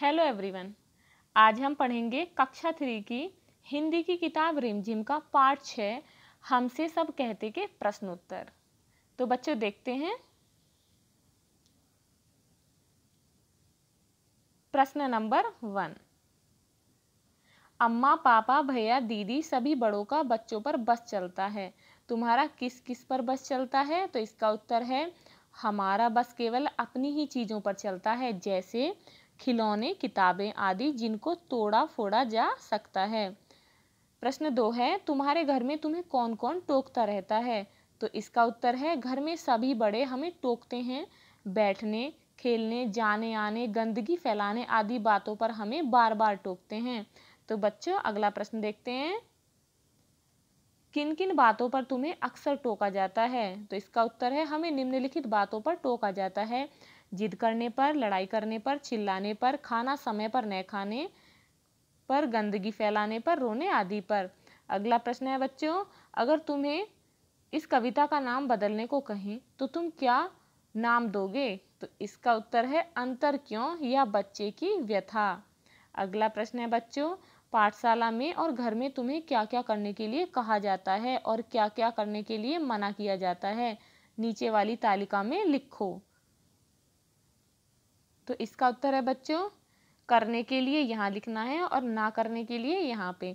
hello everyone आज हम पढ़ेंगे कक्षा थ्री की हिंदी की किताब रिमझिम का पार्ट छः हमसे सब कहते के प्रश्नोत्तर तो बच्चों देखते हैं प्रश्न नंबर वन अम्मा पापा भैया दीदी सभी बड़ों का बच्चों पर बस चलता है तुम्हारा किस किस पर बस चलता है तो इसका उत्तर है हमारा बस केवल अपनी ही चीज़ों पर चलता है जैसे खिलौने किताबें आदि जिनको तोड़ा फोड़ा जा सकता है प्रश्न दो है तुम्हारे घर में तुम्हें कौन कौन टोकता रहता है तो इसका उत्तर है घर में सभी बड़े हमें टोकते हैं बैठने खेलने जाने आने गंदगी फैलाने आदि बातों पर हमें बार बार टोकते हैं तो बच्चों अगला प्रश्न देखते हैं किन किन बातों पर तुम्हें अक्सर टोका जाता है तो इसका उत्तर है हमें निम्नलिखित बातों पर टोका जाता है जिद करने पर लड़ाई करने पर चिल्लाने पर खाना समय पर न खाने पर गंदगी फैलाने पर रोने आदि पर अगला प्रश्न है बच्चों अगर तुम्हें इस कविता का नाम बदलने को कहें तो तुम क्या नाम दोगे तो इसका उत्तर है अंतर क्यों या बच्चे की व्यथा अगला प्रश्न है बच्चों पाठशाला में और घर में तुम्हें क्या क्या करने के लिए कहा जाता है और क्या क्या करने के लिए मना किया जाता है नीचे वाली तालिका में लिखो तो इसका उत्तर है बच्चों करने के लिए यहाँ लिखना है और ना करने के लिए यहाँ पे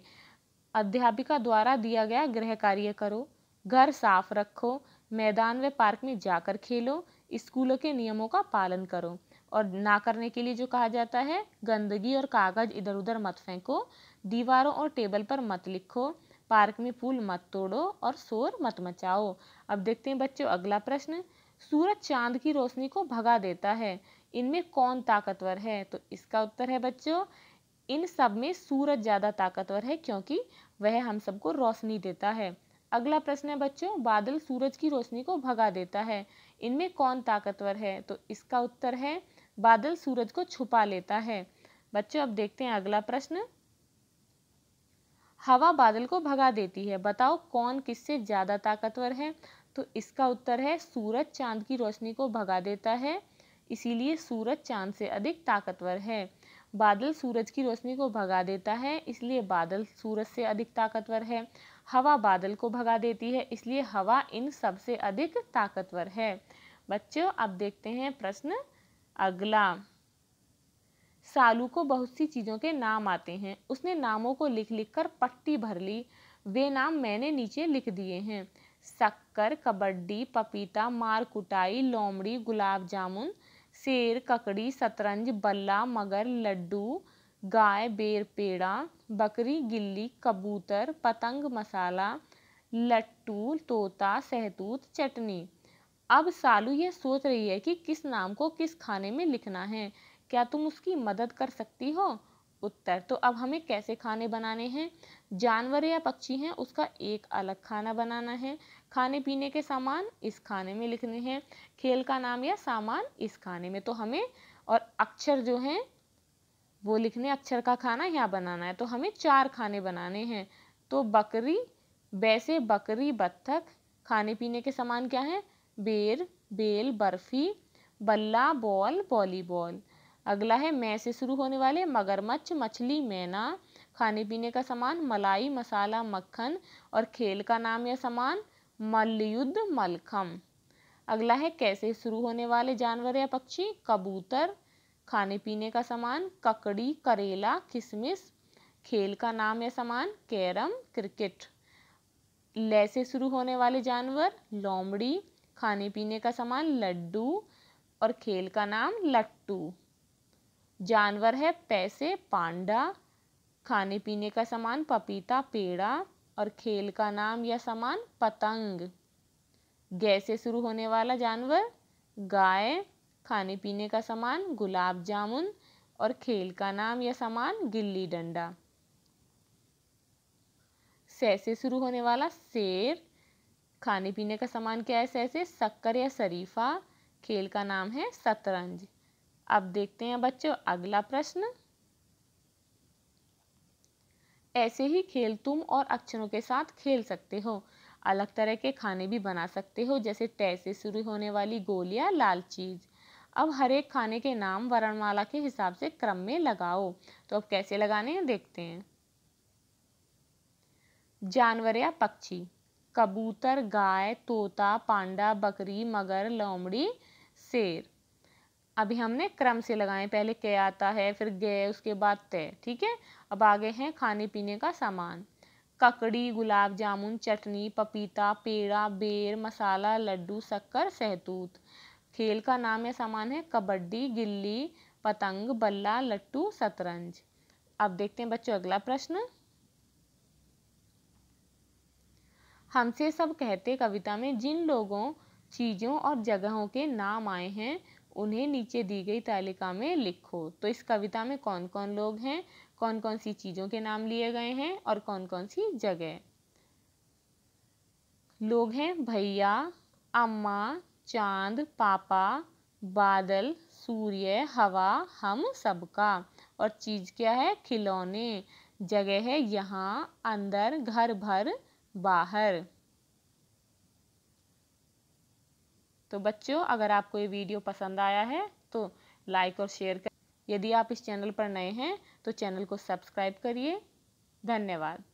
अध्यापिका द्वारा दिया गया गृह कार्य करो घर साफ रखो मैदान व पार्क में जाकर खेलो स्कूलों के नियमों का पालन करो और ना करने के लिए जो कहा जाता है गंदगी और कागज़ इधर उधर मत फेंको दीवारों और टेबल पर मत लिखो पार्क में फूल मत तोड़ो और शोर मत मचाओ अब देखते हैं बच्चों अगला प्रश्न सूरज चांद की रोशनी को भगा देता है इनमें कौन ताकतवर है तो इसका उत्तर है बच्चों इन सब में सूरज ज़्यादा ताकतवर है क्योंकि वह हम सबको रोशनी देता है अगला प्रश्न है बच्चों बादल सूरज की रोशनी को भगा देता है इनमें कौन ताकतवर है तो इसका उत्तर है बादल सूरज को छुपा लेता है बच्चों अब देखते हैं अगला प्रश्न हवा बादल को भगा देती है बताओ कौन किससे ज़्यादा ताकतवर है तो इसका उत्तर है सूरज चांद की रोशनी को भगा देता है इसीलिए सूरज चांद से अधिक ताकतवर है बादल सूरज की रोशनी को भगा देता है इसलिए बादल सूरज से अधिक ताकतवर है हवा बादल को भगा देती है इसलिए हवा इन सबसे अधिक ताकतवर है बच्चों अब देखते हैं प्रश्न अगला सालू को बहुत सी चीज़ों के नाम आते हैं उसने नामों को लिख लिख कर पट्टी भर ली वे नाम मैंने नीचे लिख दिए हैं शक्कर कबड्डी पपीता मारकुटाई लोमड़ी गुलाब जामुन शेर ककड़ी शतरंज बल्ला मगर लड्डू गाय बेर पेड़ा बकरी गिल्ली कबूतर पतंग मसाला लट्टू तोता सहतूत चटनी अब सालू यह सोच रही है कि किस नाम को किस खाने में लिखना है क्या तुम उसकी मदद कर सकती हो उत्तर तो अब हमें कैसे खाने बनाने हैं जानवर या पक्षी हैं उसका एक अलग खाना बनाना है खाने पीने के सामान इस खाने में लिखने हैं खेल का नाम या सामान इस खाने में तो हमें और अक्षर जो हैं वो लिखने अक्षर का खाना यहाँ बनाना है तो हमें चार खाने बनाने हैं तो बकरी वैसे बकरी बत्थक खाने पीने के सामान क्या है बेर बेल बर्फ़ी बल्ला बॉल वॉलीबॉल अगला है मै से शुरू होने वाले मगरमच्छ मछली मैना खाने पीने का सामान मलाई मसाला मक्खन और खेल का नाम या सामान मल्लयुद्ध मलखम अगला है कैसे शुरू होने वाले जानवर या पक्षी कबूतर खाने पीने का सामान ककड़ी करेला किशमिश खेल का नाम या सामान कैरम क्रिकेट ले से शुरू होने वाले जानवर लोमड़ी खाने पीने का सामान लड्डू और खेल का नाम लट्टू जानवर है पैसे पांडा खाने पीने का सामान पपीता पेड़ा और खेल का नाम या सामान पतंग गै से शुरू होने वाला जानवर गाय खाने पीने का सामान गुलाब जामुन और खेल का नाम या सामान गिल्ली डंडा सै से शुरू होने वाला शेर खाने पीने का सामान क्या है सैसे शक्कर या शरीफा खेल का नाम है शतरंज अब देखते हैं बच्चों अगला प्रश्न ऐसे ही खेल तुम और अक्षरों के साथ खेल सकते हो अलग तरह के खाने भी बना सकते हो जैसे तय से शुरू होने वाली गोलियां लाल चीज़ अब हर एक खाने के नाम वर्णमाला के हिसाब से क्रम में लगाओ तो अब कैसे लगाने हैं देखते हैं जानवर या पक्षी कबूतर गाय तोता पांडा बकरी मगर लोमड़ी शेर अभी हमने क्रम से लगाए पहले के आता है फिर गए उसके बाद तय ठीक है अब आगे हैं खाने पीने का सामान ककड़ी गुलाब जामुन चटनी पपीता पेड़ा बेर मसाला लड्डू शक्कर सहतूत खेल का नाम या सामान है कबड्डी गिल्ली पतंग बल्ला लट्टू शतरंज अब देखते हैं बच्चों अगला प्रश्न हमसे सब कहते कविता में जिन लोगों चीज़ों और जगहों के नाम आए हैं उन्हें नीचे दी गई तालिका में लिखो तो इस कविता में कौन कौन लोग हैं कौन कौन सी चीज़ों के नाम लिए गए हैं और कौन कौन सी जगह लोग हैं भैया अम्मा चांद पापा बादल सूर्य हवा हम सबका और चीज़ क्या है खिलौने जगह है यहाँ अंदर घर भर बाहर तो बच्चों अगर आपको ये वीडियो पसंद आया है तो लाइक और शेयर कर यदि आप इस चैनल पर नए हैं तो चैनल को सब्सक्राइब करिए धन्यवाद